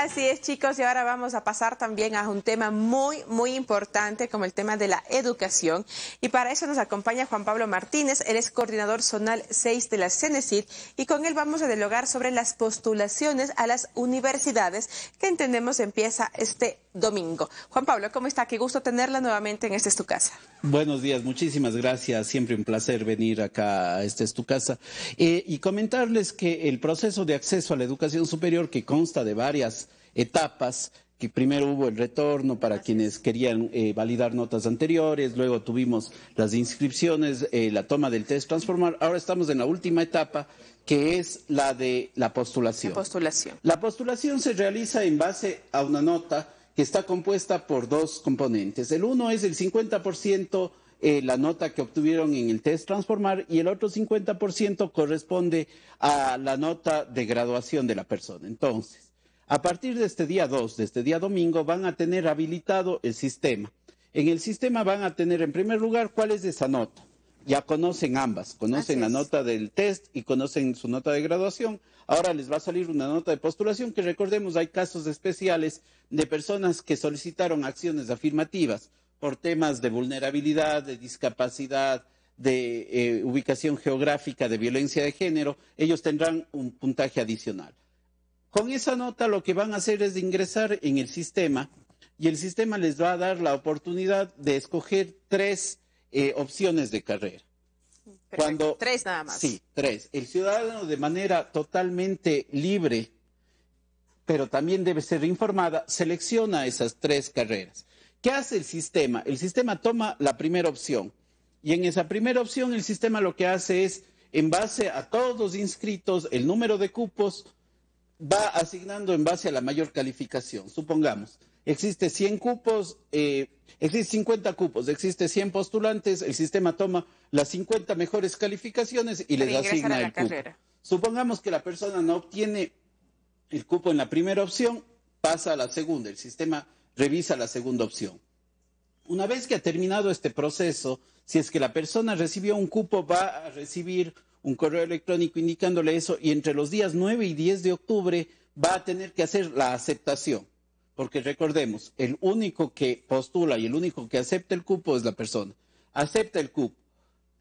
Así es, chicos, y ahora vamos a pasar también a un tema muy, muy importante como el tema de la educación. Y para eso nos acompaña Juan Pablo Martínez, él es coordinador zonal 6 de la CENESID, y con él vamos a delogar sobre las postulaciones a las universidades que entendemos empieza este domingo. Juan Pablo, ¿cómo está? Qué gusto tenerla nuevamente en Este es tu casa. Buenos días, muchísimas gracias. Siempre un placer venir acá a Este es tu casa. Eh, y comentarles que el proceso de acceso a la educación superior, que consta de varias etapas, que primero hubo el retorno para quienes querían eh, validar notas anteriores, luego tuvimos las inscripciones, eh, la toma del test transformar, ahora estamos en la última etapa que es la de la postulación. La postulación. La postulación se realiza en base a una nota está compuesta por dos componentes. El uno es el 50% eh, la nota que obtuvieron en el test transformar y el otro 50% corresponde a la nota de graduación de la persona. Entonces, a partir de este día 2, de este día domingo, van a tener habilitado el sistema. En el sistema van a tener en primer lugar cuál es esa nota ya conocen ambas, conocen la nota del test y conocen su nota de graduación. Ahora les va a salir una nota de postulación que recordemos, hay casos especiales de personas que solicitaron acciones afirmativas por temas de vulnerabilidad, de discapacidad, de eh, ubicación geográfica, de violencia de género, ellos tendrán un puntaje adicional. Con esa nota lo que van a hacer es ingresar en el sistema y el sistema les va a dar la oportunidad de escoger tres eh, opciones de carrera. Cuando, tres nada más. Sí, tres. El ciudadano de manera totalmente libre, pero también debe ser informada, selecciona esas tres carreras. ¿Qué hace el sistema? El sistema toma la primera opción. Y en esa primera opción el sistema lo que hace es, en base a todos los inscritos, el número de cupos, va asignando en base a la mayor calificación. Supongamos, existe 100 eh, cupos, existe 50 cupos, existe 100 postulantes, el sistema toma las 50 mejores calificaciones y les asigna Supongamos que la persona no obtiene el cupo en la primera opción, pasa a la segunda, el sistema revisa la segunda opción. Una vez que ha terminado este proceso, si es que la persona recibió un cupo, va a recibir un correo electrónico indicándole eso y entre los días 9 y 10 de octubre va a tener que hacer la aceptación porque recordemos, el único que postula y el único que acepta el cupo es la persona. Acepta el cupo.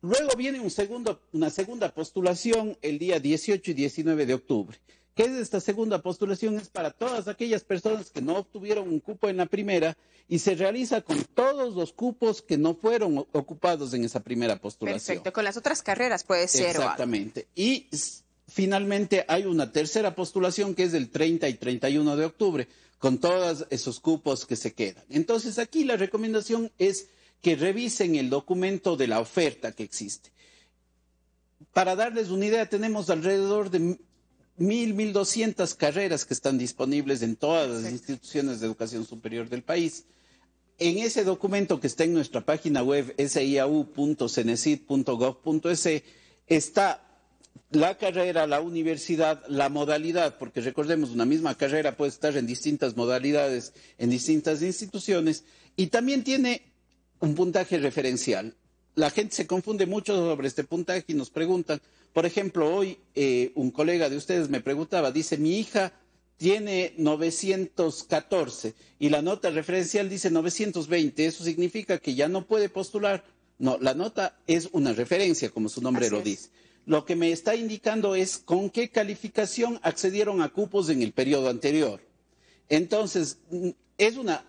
Luego viene una segunda postulación el día 18 y 19 de octubre. ¿Qué es esta segunda postulación? Es para todas aquellas personas que no obtuvieron un cupo en la primera y se realiza con todos los cupos que no fueron ocupados en esa primera postulación. Perfecto, con las otras carreras puede ser. Exactamente. Y finalmente hay una tercera postulación que es del 30 y 31 de octubre, con todos esos cupos que se quedan. Entonces, aquí la recomendación es que revisen el documento de la oferta que existe. Para darles una idea, tenemos alrededor de mil doscientas carreras que están disponibles en todas las instituciones de educación superior del país. En ese documento que está en nuestra página web siau.cenecit.gov.es está la carrera, la universidad, la modalidad, porque recordemos, una misma carrera puede estar en distintas modalidades, en distintas instituciones, y también tiene un puntaje referencial. La gente se confunde mucho sobre este puntaje y nos preguntan, por ejemplo, hoy eh, un colega de ustedes me preguntaba, dice, mi hija tiene 914 y la nota referencial dice 920, eso significa que ya no puede postular. No, la nota es una referencia, como su nombre lo dice lo que me está indicando es con qué calificación accedieron a cupos en el periodo anterior. Entonces, mm, es una,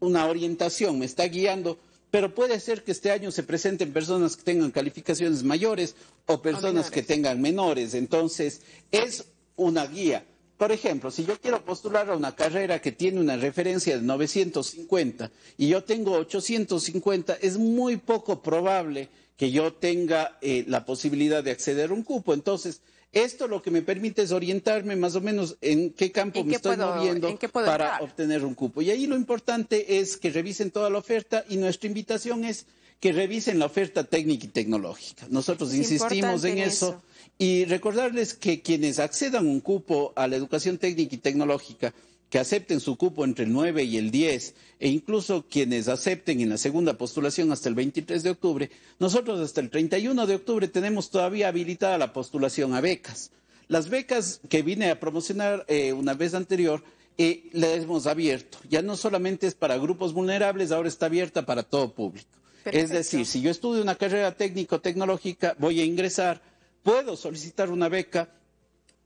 orientación, me está guiando pero puede ser que este año se presenten personas que tengan calificaciones mayores o personas que tengan menores. Entonces, es una guía. Por ejemplo, si yo quiero postular a una carrera que tiene una referencia de 950 y yo tengo 850, es muy poco probable que yo tenga eh, la posibilidad de acceder a un cupo. Entonces, esto lo que me permite es orientarme más o menos en qué campo me estoy moviendo para obtener un cupo. Y ahí lo importante es que revisen toda la oferta y nuestra invitación es que revisen la oferta técnica y tecnológica. Nosotros insistimos en eso. Y recordarles que quienes accedan un cupo a la educación técnica y tecnológica, que acepten su cupo entre el 9 y el 10, e incluso quienes acepten en la segunda postulación hasta el 23 de octubre, nosotros hasta el 31 de octubre tenemos todavía habilitada la postulación a becas. Las becas que vine a promocionar eh, una vez anterior, eh, las hemos abierto. Ya no solamente es para grupos vulnerables, ahora está abierta para todo público. Es decir, si yo estudio una carrera técnico-tecnológica, voy a ingresar, puedo solicitar una beca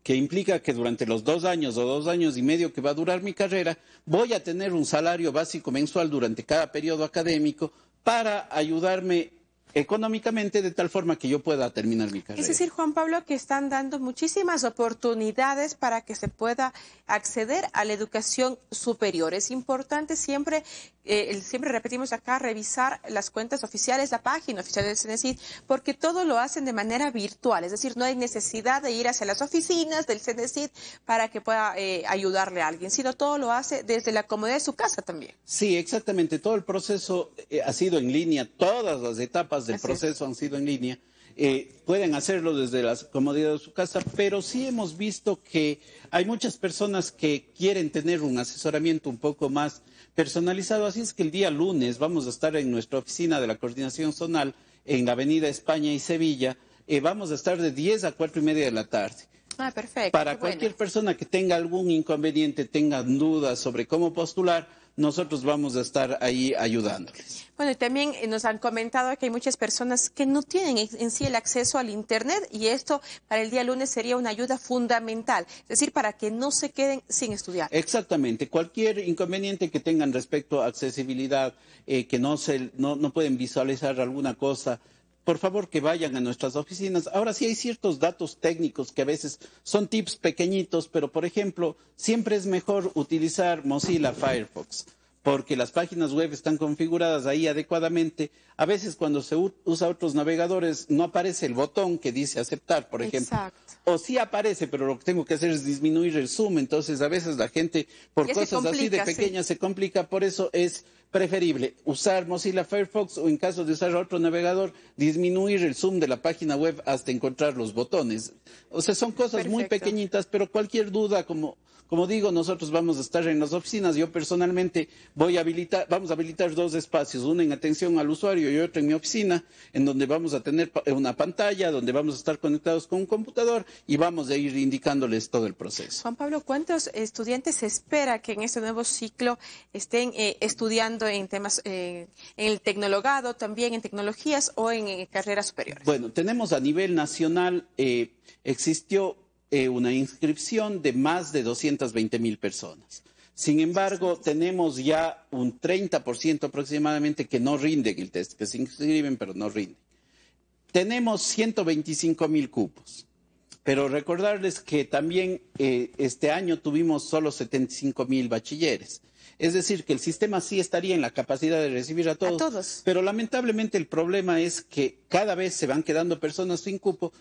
que implica que durante los dos años o dos años y medio que va a durar mi carrera, voy a tener un salario básico mensual durante cada periodo académico para ayudarme económicamente de tal forma que yo pueda terminar mi carrera. Es decir, Juan Pablo, que están dando muchísimas oportunidades para que se pueda acceder a la educación superior. Es importante siempre eh, siempre repetimos acá, revisar las cuentas oficiales, la página oficial del CENESID, porque todo lo hacen de manera virtual, es decir, no hay necesidad de ir hacia las oficinas del CENESID para que pueda eh, ayudarle a alguien, sino todo lo hace desde la comodidad de su casa también. Sí, exactamente, todo el proceso eh, ha sido en línea, todas las etapas del proceso han sido en línea. Eh, pueden hacerlo desde la comodidad de su casa, pero sí hemos visto que hay muchas personas que quieren tener un asesoramiento un poco más personalizado, así es que el día lunes vamos a estar en nuestra oficina de la coordinación zonal en la Avenida España y Sevilla, eh, vamos a estar de 10 a 4 y media de la tarde. Ah, perfecto. Para cualquier persona que tenga algún inconveniente, tenga dudas sobre cómo postular, nosotros vamos a estar ahí ayudándoles. Bueno, y también eh, nos han comentado que hay muchas personas que no tienen en sí el acceso al Internet y esto para el día lunes sería una ayuda fundamental, es decir, para que no se queden sin estudiar. Exactamente, cualquier inconveniente que tengan respecto a accesibilidad, eh, que no, se, no pueden visualizar alguna cosa, por favor que vayan a nuestras oficinas. Ahora sí hay ciertos datos técnicos que a veces son tips pequeñitos, pero por ejemplo, siempre es mejor utilizar Mozilla Firefox porque las páginas web están configuradas ahí adecuadamente. A veces cuando se usa otros navegadores no aparece el botón que dice aceptar, por ejemplo. O sí aparece, pero lo que tengo que hacer es disminuir el zoom. Entonces a veces la gente por cosas así de pequeñas se complica. Por eso es preferible usar Mozilla Firefox o en caso de usar otro navegador, disminuir el zoom de la página web hasta encontrar los botones. O sea, son cosas muy pequeñitas, pero cualquier duda, como, como digo, nosotros vamos a estar en las oficinas. Yo personalmente voy a habilitar, vamos a habilitar dos espacios, uno en atención al usuario y otro en mi oficina, en donde vamos a tener una pantalla, donde vamos a estar conectados con un computador y vamos a ir indicándoles todo el proceso. Juan Pablo, ¿cuántos estudiantes espera que en este nuevo ciclo estén eh, estudiando? en temas, eh, en el tecnologado, también en tecnologías o en, carreras superiores? Bueno, tenemos a nivel nacional, eh, existió eh, una inscripción de más de 220 mil personas. Sin embargo, tenemos ya un 30% aproximadamente que no rinden el test, que se inscriben pero no rinden. Tenemos 125 mil cupos. Pero recordarles que también eh, este año tuvimos solo 75 mil bachilleres. Es decir, que el sistema sí estaría en la capacidad de recibir a todos, a todos. Pero lamentablemente el problema es que cada vez se van quedando personas sin cupo,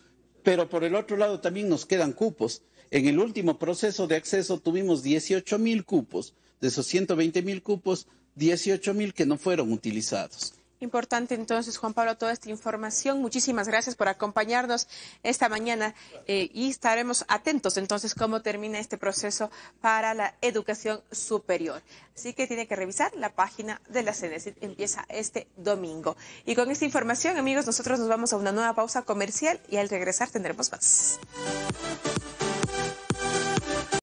pero por el otro lado también nos quedan cupos. En el último proceso de acceso tuvimos 18 mil cupos. De esos 120 mil cupos, 18 mil que no fueron utilizados. Importante entonces, Juan Pablo, toda esta información. Muchísimas gracias por acompañarnos esta mañana eh, y estaremos atentos entonces cómo termina este proceso para la educación superior. Así que tiene que revisar la página de la CDC. Empieza este domingo. Y con esta información, amigos, nosotros nos vamos a una nueva pausa comercial y al regresar tendremos más.